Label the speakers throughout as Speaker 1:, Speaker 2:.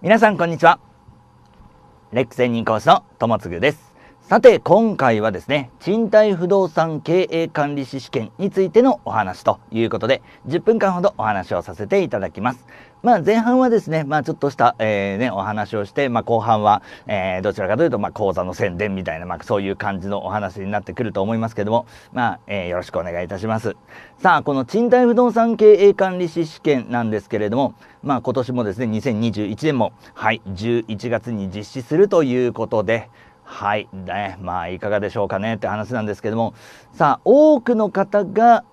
Speaker 1: 皆さんこんにちはレック専任講師のともつぐですさて今回はですね賃貸不動産経営管理士試験についてのお話ということで10分間ほどお話をさせていただきます。まあ前半はですね、まあちょっとした、えー、ね、お話をして、まあ後半は、えー、どちらかというと、まあ講座の宣伝みたいな、まあそういう感じのお話になってくると思いますけども、まあ、えー、よろしくお願いいたします。さあ、この賃貸不動産経営管理士試験なんですけれども、まあ今年もですね、2021年も、はい、11月に実施するということで、はいねまあいかがでしょうかねって話なんですけどもさあ多くの方が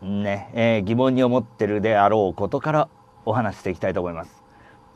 Speaker 1: ね、えー、疑問に思ってるであろうことからお話していきたいと思います。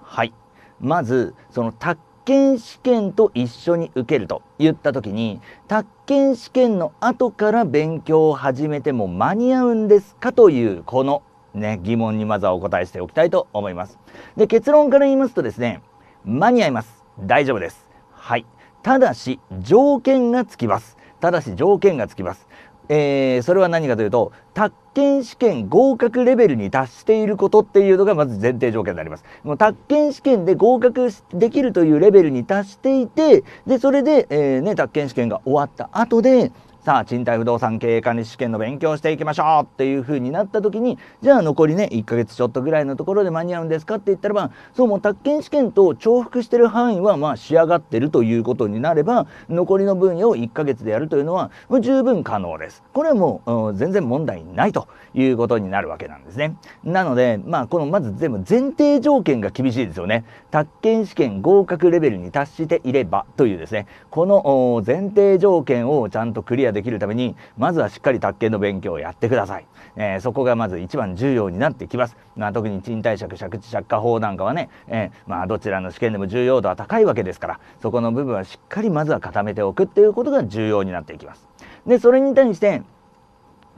Speaker 1: はいまずその宅建試験と一緒に受けると言った時に宅建試験の後から勉強を始めても間に合うんですかというこのね疑問にまずはお答えしておきたいと思います。で結論から言いますとですね間に合います大丈夫です。はいただし条件がつきますただし条件がつきますえー、それは何かというと宅建試験合格レベルに達していることっていうのがまず前提条件になります。もう宅建試験で合格できるというレベルに達していてでそれで、えーね、宅建試験が終わった後でさあ賃貸不動産経営管理試験の勉強していきましょうっていう風になった時にじゃあ残りね1ヶ月ちょっとぐらいのところで間に合うんですかって言ったらばそうもう宅建試験と重複してる範囲はまあ仕上がってるということになれば残りの分野を1ヶ月でやるというのは十分可能です。これはもう、うん、全然問題ないということになるわけなんですね。なのでまあこのまず全部前提条件が厳しいですよね。宅建試験合格レベルに達していればというですねこの前提条件をちゃんとクリアできるためにまずはしっかり宅建の勉強をやってください、えー、そこがまず一番重要になってきます、まあ、特に賃貸借借地借家法なんかはね、えー、まあ、どちらの試験でも重要度は高いわけですからそこの部分はしっかりまずは固めておくっていうことが重要になっていきますでそれに対して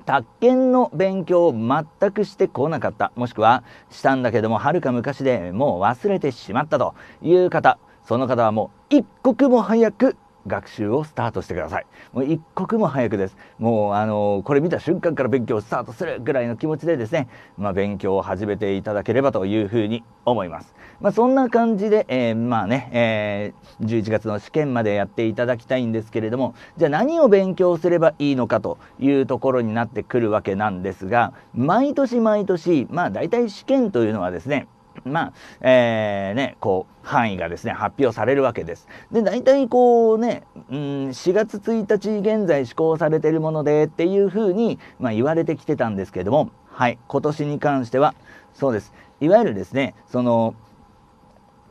Speaker 1: 宅建の勉強を全くしてこなかったもしくはしたんだけどもはるか昔でもう忘れてしまったという方その方はもう一刻も早く学習をスタートしてくださいもう一刻も早くですもうあのこれ見た瞬間から勉強をスタートするぐらいの気持ちでですね、まあ、勉強を始めていただければというふうに思います、まあ、そんな感じで、えー、まあね、えー、11月の試験までやっていただきたいんですけれどもじゃあ何を勉強すればいいのかというところになってくるわけなんですが毎年毎年まあ大体試験というのはですねまあ、えー、ね、こう、範囲がですね、発表されるわけです。で、大体こうね、うん、4月1日現在施行されているものでっていうふうに、まあ、言われてきてたんですけども、はい、今年に関しては、そうです。いわゆるですね、その、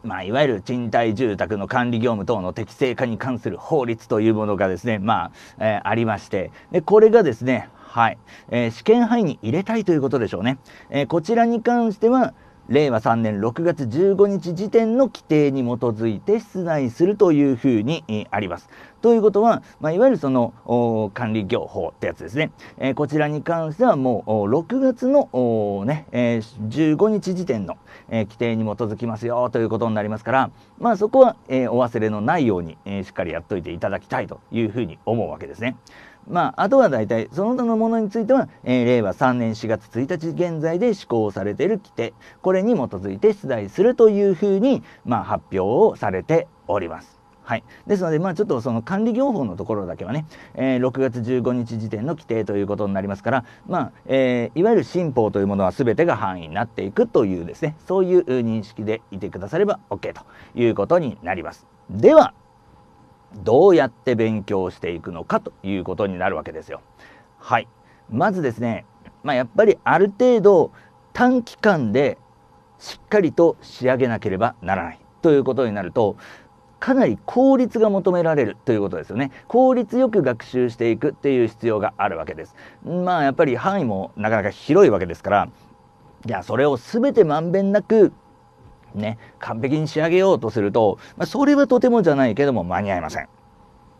Speaker 1: まあ、いわゆる賃貸住宅の管理業務等の適正化に関する法律というものがですね、まあ、えー、ありまして、で、これがですね、はい、えー、試験範囲に入れたいということでしょうね。えー、こちらに関しては、令和3年6月15日時点の規定に基づいて出題するというふうにあります。ということは、まあ、いわゆるその管理業法ってやつですね、えー、こちらに関してはもう6月の、ねえー、15日時点の、えー、規定に基づきますよということになりますから、まあ、そこは、えお忘れのないように、えしっかりやっといていただきたいというふうに思うわけですね。まあ、あとは大体その他のものについては、えー、令和3年4月1日現在で施行されている規定これに基づいて出題するというふうに、まあ、発表をされております。はい、ですので、まあ、ちょっとその管理業法のところだけはね、えー、6月15日時点の規定ということになりますから、まあえー、いわゆる新法というものは全てが範囲になっていくというですねそういう認識でいてくだされば OK ということになります。ではどうやって勉強していくのかということになるわけですよ。はい、まずですね、まあ、やっぱりある程度短期間でしっかりと仕上げなければならないということになるとかなり効率が求められるということですよね効率よく学習していくっていう必要があるわけですまあやっぱり範囲もなかなか広いわけですからいやそれを全てまんべんなくね完璧に仕上げようとすると、まあ、それはとてもじゃないけども間に合いません。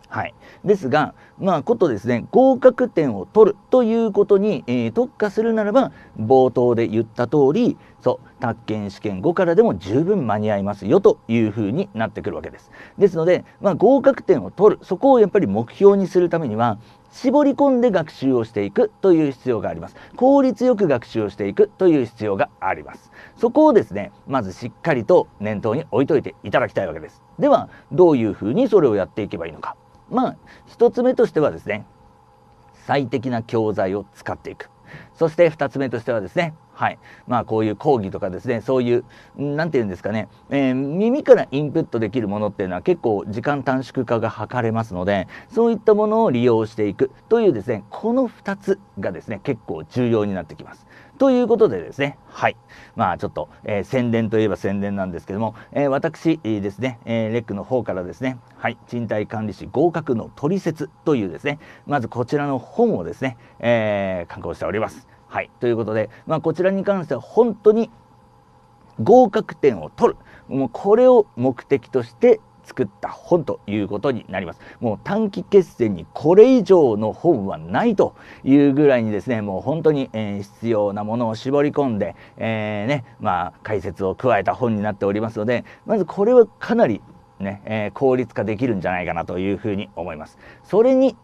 Speaker 1: はい、ですが、まあ、ことですね合格点を取るということに、えー、特化するならば冒頭で言った通りそう宅建試験後からでも十分間に合いますよというふうになってくるわけです。ですので、まあ、合格点を取るそこをやっぱり目標にするためには絞り込んで学習をしていくという必要があります効率よく学習をしていくという必要がありますそこをですねまずしっかりと念頭に置いといていただきたいわけですではどういうふうにそれをやっていけばいいのかまあ1つ目としてはですね最適な教材を使っていくそして2つ目としてはですねはい。まあ、こういう講義とかですね、そういう、何て言うんですかね、えー、耳からインプットできるものっていうのは結構時間短縮化が図れますので、そういったものを利用していくというですね、この2つがですね、結構重要になってきます。ということでですね、はい。まあちょっと、えー、宣伝といえば宣伝なんですけども、えー、私、ですね、えレックの方からですね、はい、賃貸管理士合格の取説というですね、まずこちらの本をですね、えー、刊行しております。はい。ということで、まあこちらに関しては本当に合格点を取る。もうこれを目的として作った本ということになりますもう短期決戦にこれ以上の本はないというぐらいにですねもう本当に、えー、必要なものを絞り込んで、えー、ねまあ、解説を加えた本になっておりますのでまずこれはかなりね、えー、効率化できるんじゃないかなというふうに思います。それに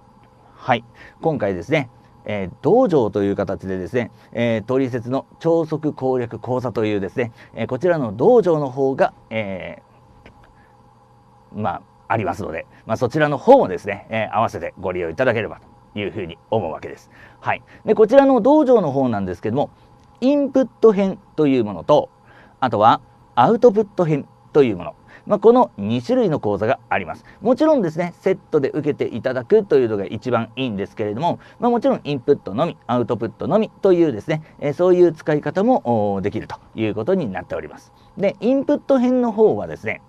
Speaker 1: はい今回ですねえー、道場という形でですね、えー、取説の超速攻略講座というですね、えー、こちらの道場の方が、えー、まあ、ありますので、まあ、そちらの方もですね、えー、合わせてご利用いただければというふうに思うわけです。はい、でこちらの道場の方なんですけどもインプット編というものとあとはアウトプット編というものまあ、この2種類の講座がありますもちろんですねセットで受けていただくというのが一番いいんですけれども、まあ、もちろんインプットのみアウトプットのみというですね、えー、そういう使い方もできるということになっておりますでインプット編の方はですね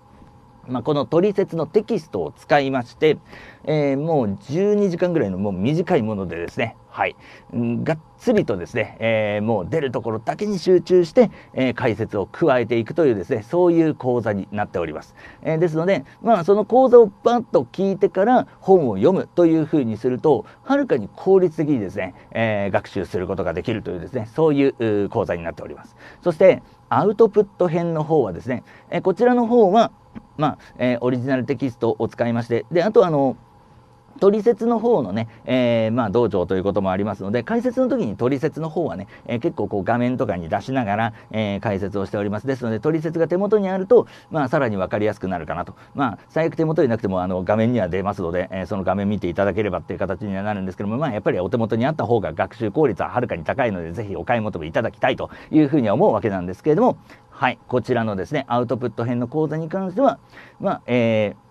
Speaker 1: まあ、このトリセツのテキストを使いまして、えー、もう12時間ぐらいのもう短いものでですね、はい、がっつりとですね、えー、もう出るところだけに集中して、えー、解説を加えていくというですね、そういう講座になっております。えですので、まあ、その講座をバッと聞いてから本を読むというふうにすると、はるかに効率的にですね、え学習することができるというですね、そういう講座になっております。そして、アウトプット編の方はですね、えこちらの方は、まあえー、オリジナルテキストを使いましてであとあの取説の方のね、えー、まあ道場ということもありますので、解説の時に取説の方はね、えー、結構こう画面とかに出しながら、えー、解説をしております。ですので、取説が手元にあると、まあさらに分かりやすくなるかなと。まあ最悪手元になくてもあの画面には出ますので、えその画面見ていただければっていう形にはなるんですけども、まあやっぱりお手元にあった方が学習効率ははるかに高いので、ぜひお買い求めいただきたいというふうに思うわけなんですけれども、はい、こちらのですね、アウトプット編の講座に関しては、まあ、えー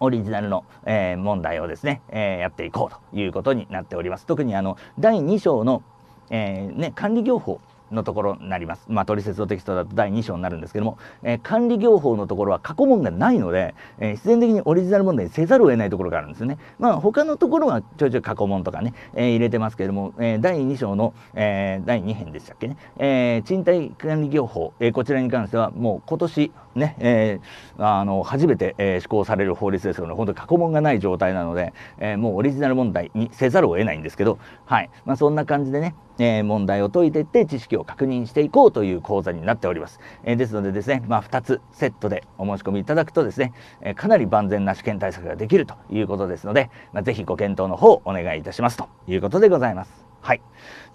Speaker 1: オリジナルの、えー、問題をですね、えー、やっていこうということになっております。特にあの第2章の、えーね、管理業法のところになります。まあ、トリセツのテキストだと第2章になるんですけども、えー、管理業法のところは過去問がないので、えー、必然的にオリジナル問題にせざるを得ないところがあるんですよね。まあ、他のところはちょいちょい過去問とかね、えー、入れてますけれども、え第2章の、え第2編でしたっけね、え賃貸管理業法、えこちらに関してはもう今年ね、えあの初めて、え施行される法律ですので、本当に過去問がない状態なので、えもうオリジナル問題にせざるを得ないんですけど、はい。まあ、そんな感じでね、えー、問題を解いていって知識を確認していこうという講座になっております。えー、ですのでですね、まあ、2つセットでお申し込みいただくとですね、えー、かなり万全な試験対策ができるということですので、まあ、ぜひご検討の方お願いいたしますということでございます。はい。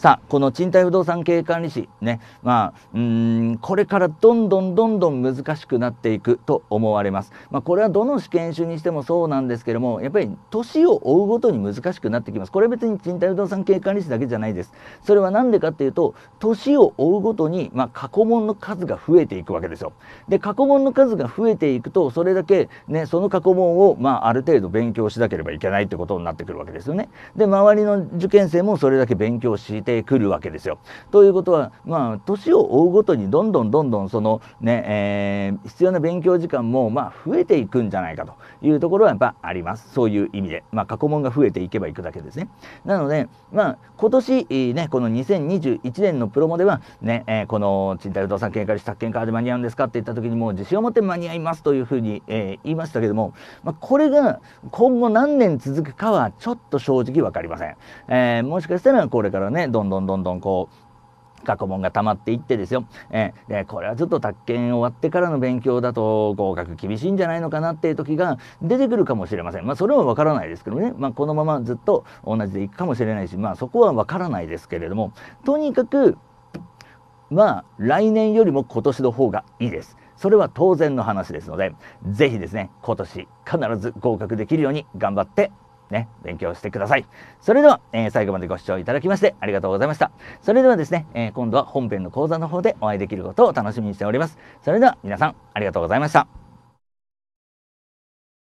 Speaker 1: さあ、この賃貸不動産経営管理士、ね、まあ、うん、これからどんどんどんどん難しくなっていくと思われます。まあ、これはどの試験種にしてもそうなんですけども、やっぱり年を追うごとに難しくなってきます。これ別に賃貸不動産経営管理士だけじゃないです。それは何でかっていうと、年を追うごとに、まあ、過去問の数が増えていくわけですよ。で、過去問の数が増えていくと、それだけ、ね、その過去問を、まあ、ある程度勉強しなければいけないってことになってくるわけですよね。で、周りの受験生もそれだけ勉強しててくるわけですよ。ということはまあ年を追うごとにどんどんどんどんそのね、えー、必要な勉強時間もまあ増えていくんじゃないかというところはやっぱありますそういう意味で、まあ、過去問が増えていけばいくだけですね。なのでまあ今年、ねこの2021年のプロモではね、えー、この賃貸不動産経営士宅建カーで間に合うんですかって言った時にもう自信を持って間に合いますというふうに、えー、言いましたけども、まあ、これが今後何年続くかはちょっと正直分かりません。えー、もしかしたらこれからねどどんどんどんどんこう過去問が溜まっていってですよ、えー、でこれはちょっと宅建終わってからの勉強だと合格厳しいんじゃないのかなっていう時が出てくるかもしれませんまあそれはわからないですけどね、まあ、このままずっと同じでいくかもしれないしまあそこはわからないですけれどもとにかくまあ来年よりも今年の方がいいです。それは当然の話ですので、是非ですね、今年必ず合格できるように頑張ってね、勉強してください。それでは、えー、最後までご視聴いただきましてありがとうございました。それではですね、えー、今度は本編の講座の方でお会いできることを楽しみにしております。それでは皆さんありがとうございました。